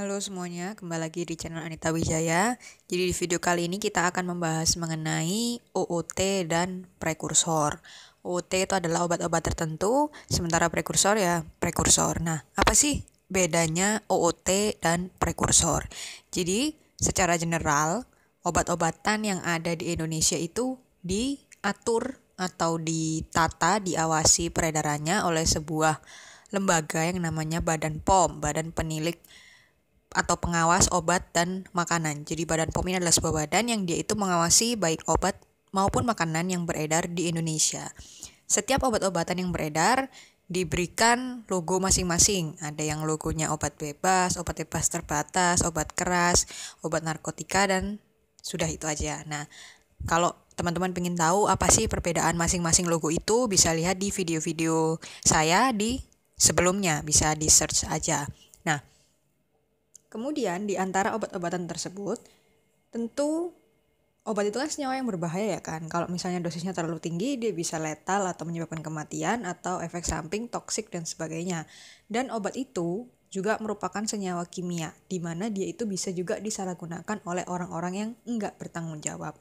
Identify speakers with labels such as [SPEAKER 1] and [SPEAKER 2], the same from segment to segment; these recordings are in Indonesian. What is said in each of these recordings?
[SPEAKER 1] Halo semuanya, kembali lagi di channel Anita Wijaya. Jadi di video kali ini kita akan membahas mengenai OOT dan prekursor. OOT itu adalah obat-obat tertentu, sementara prekursor ya prekursor. Nah, apa sih bedanya OOT dan prekursor? Jadi, secara general, obat-obatan yang ada di Indonesia itu diatur atau ditata, diawasi peredarannya oleh sebuah lembaga yang namanya Badan POM, Badan Penilik atau pengawas obat dan makanan. Jadi Badan POM ini adalah sebuah badan yang dia itu mengawasi baik obat maupun makanan yang beredar di Indonesia. Setiap obat-obatan yang beredar diberikan logo masing-masing. Ada yang logonya obat bebas, obat bebas terbatas, obat keras, obat narkotika dan sudah itu aja. Nah, kalau teman-teman ingin tahu apa sih perbedaan masing-masing logo itu, bisa lihat di video-video saya di sebelumnya, bisa di search aja. Nah, Kemudian di antara obat-obatan tersebut, tentu obat itu kan senyawa yang berbahaya ya kan. Kalau misalnya dosisnya terlalu tinggi, dia bisa letal atau menyebabkan kematian atau efek samping toksik dan sebagainya. Dan obat itu juga merupakan senyawa kimia, di mana dia itu bisa juga disalahgunakan oleh orang-orang yang enggak bertanggung jawab.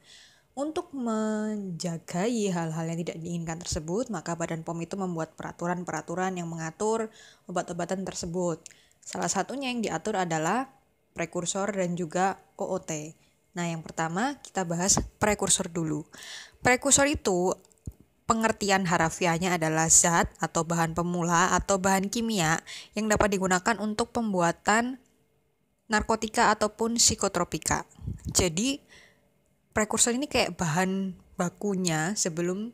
[SPEAKER 1] Untuk menjagai hal-hal yang tidak diinginkan tersebut, maka Badan POM itu membuat peraturan-peraturan yang mengatur obat-obatan tersebut. Salah satunya yang diatur adalah prekursor dan juga OOT. Nah, yang pertama kita bahas prekursor dulu. Prekursor itu pengertian harafiahnya adalah zat atau bahan pemula atau bahan kimia yang dapat digunakan untuk pembuatan narkotika ataupun psikotropika. Jadi prekursor ini kayak bahan bakunya sebelum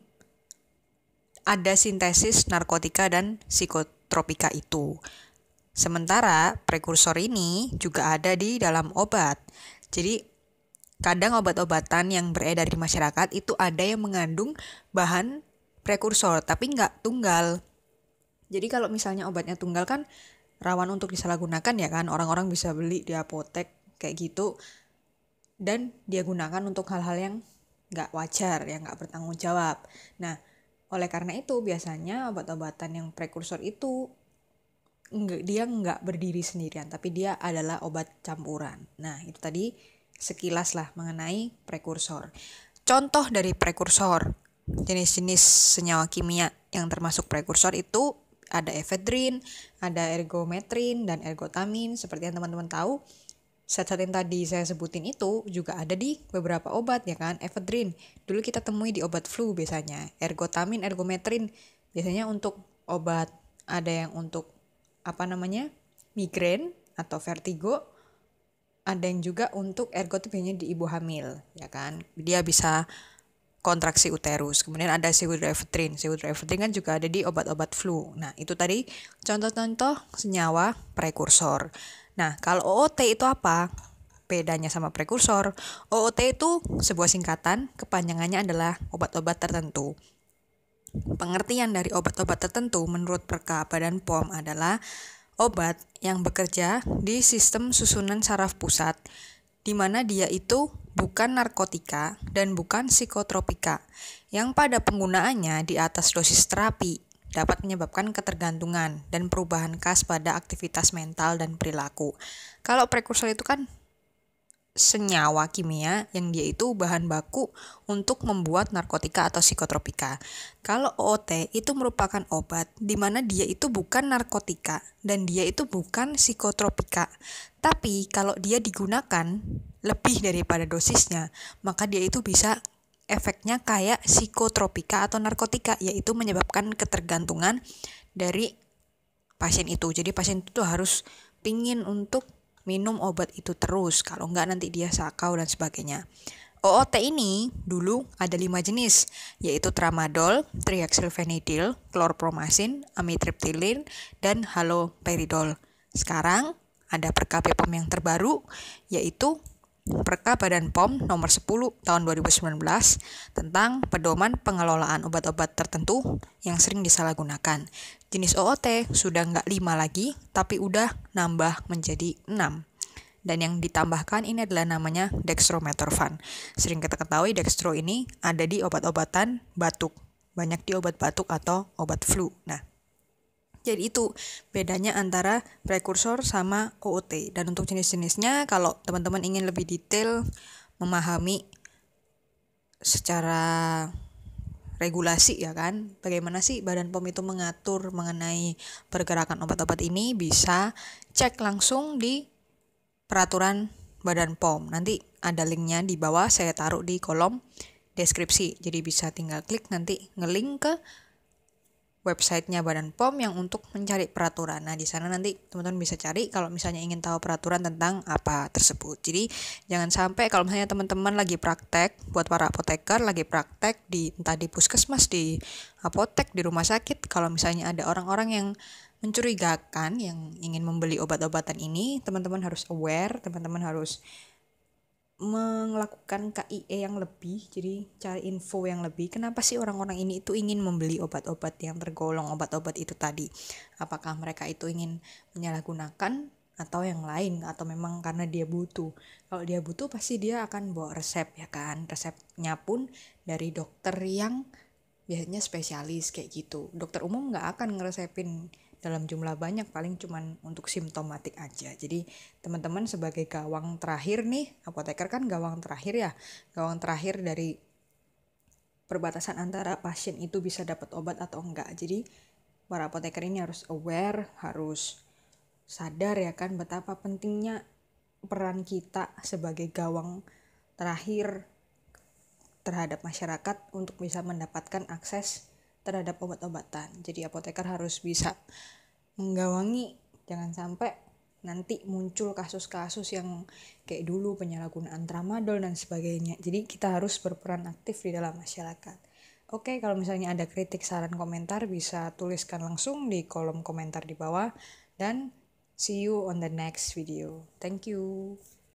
[SPEAKER 1] ada sintesis narkotika dan psikotropika itu. Sementara prekursor ini juga ada di dalam obat. Jadi kadang obat-obatan yang beredar di masyarakat itu ada yang mengandung bahan prekursor tapi nggak tunggal. Jadi kalau misalnya obatnya tunggal kan rawan untuk disalahgunakan ya kan orang-orang bisa beli di apotek kayak gitu dan dia gunakan untuk hal-hal yang nggak wajar yang nggak bertanggung jawab. Nah oleh karena itu biasanya obat-obatan yang prekursor itu enggak, dia nggak berdiri sendirian tapi dia adalah obat campuran nah itu tadi sekilas lah mengenai prekursor contoh dari prekursor jenis-jenis senyawa kimia yang termasuk prekursor itu ada efedrin, ada ergometrin, dan ergotamin. Seperti yang teman-teman tahu, zat-zat yang tadi saya sebutin itu juga ada di beberapa obat ya kan efedrin dulu kita temui di obat flu biasanya ergotamin ergometrin biasanya untuk obat ada yang untuk apa namanya migrain atau vertigo ada ah, yang juga untuk ergotipenya di ibu hamil ya kan dia bisa kontraksi uterus kemudian ada sewodrivtrin sewodrivtrin kan juga ada di obat-obat flu nah itu tadi contoh-contoh senyawa prekursor nah kalau OOT itu apa bedanya sama prekursor OOT itu sebuah singkatan kepanjangannya adalah obat-obat tertentu Pengertian dari obat-obat tertentu menurut Perka Badan POM adalah obat yang bekerja di sistem susunan saraf pusat, di mana dia itu bukan narkotika dan bukan psikotropika, yang pada penggunaannya di atas dosis terapi dapat menyebabkan ketergantungan dan perubahan khas pada aktivitas mental dan perilaku. Kalau prekursor itu kan senyawa kimia yang dia itu bahan baku untuk membuat narkotika atau psikotropika. Kalau OOT itu merupakan obat di mana dia itu bukan narkotika dan dia itu bukan psikotropika. Tapi kalau dia digunakan lebih daripada dosisnya, maka dia itu bisa efeknya kayak psikotropika atau narkotika yaitu menyebabkan ketergantungan dari pasien itu. Jadi pasien itu harus pingin untuk minum obat itu terus, kalau enggak nanti dia sakau dan sebagainya. OOT ini dulu ada lima jenis, yaitu tramadol, triaxilvenidil, klorpromasin, amitriptilin, dan haloperidol. Sekarang ada perkabepom yang terbaru, yaitu Perka Badan POM nomor 10 tahun 2019 tentang pedoman pengelolaan obat-obat tertentu yang sering disalahgunakan. Jenis OOT sudah nggak 5 lagi, tapi udah nambah menjadi 6 dan yang ditambahkan ini adalah namanya dextrometorfan. Sering kita ketahui dextro ini ada di obat-obatan batuk, banyak di obat batuk atau obat flu. Nah, jadi itu bedanya antara prekursor sama OOT. Dan untuk jenis-jenisnya kalau teman-teman ingin lebih detail memahami secara regulasi ya kan bagaimana sih badan pom itu mengatur mengenai pergerakan obat-obat ini bisa cek langsung di peraturan badan pom nanti ada linknya di bawah saya taruh di kolom deskripsi jadi bisa tinggal klik nanti ngelink ke websitenya Badan POM yang untuk mencari peraturan. Nah, di sana nanti teman-teman bisa cari kalau misalnya ingin tahu peraturan tentang apa tersebut. Jadi, jangan sampai kalau misalnya teman-teman lagi praktek, buat para apoteker lagi praktek di entah di puskesmas, di eh, apotek, di rumah sakit, kalau misalnya ada orang-orang yang mencurigakan yang ingin membeli obat-obatan ini, teman-teman harus aware, teman-teman harus melakukan KIE yang lebih, jadi cari info yang lebih. Kenapa sih orang-orang ini itu ingin membeli obat-obat yang tergolong obat-obat itu tadi? Apakah mereka itu ingin menyalahgunakan atau yang lain atau memang karena dia butuh? Kalau dia butuh pasti dia akan bawa resep ya kan. Resepnya pun dari dokter yang biasanya spesialis kayak gitu. Dokter umum nggak akan ngeresepin dalam jumlah banyak paling cuman untuk simptomatik aja jadi teman-teman sebagai gawang terakhir nih apoteker kan gawang terakhir ya gawang terakhir dari perbatasan antara pasien itu bisa dapat obat atau enggak jadi para apoteker ini harus aware harus sadar ya kan betapa pentingnya peran kita sebagai gawang terakhir terhadap masyarakat untuk bisa mendapatkan akses terhadap obat-obatan. Jadi apoteker harus bisa menggawangi jangan sampai nanti muncul kasus-kasus yang kayak dulu penyalahgunaan tramadol dan sebagainya. Jadi kita harus berperan aktif di dalam masyarakat. Oke, kalau misalnya ada kritik, saran, komentar bisa tuliskan langsung di kolom komentar di bawah dan see you on the next video. Thank you.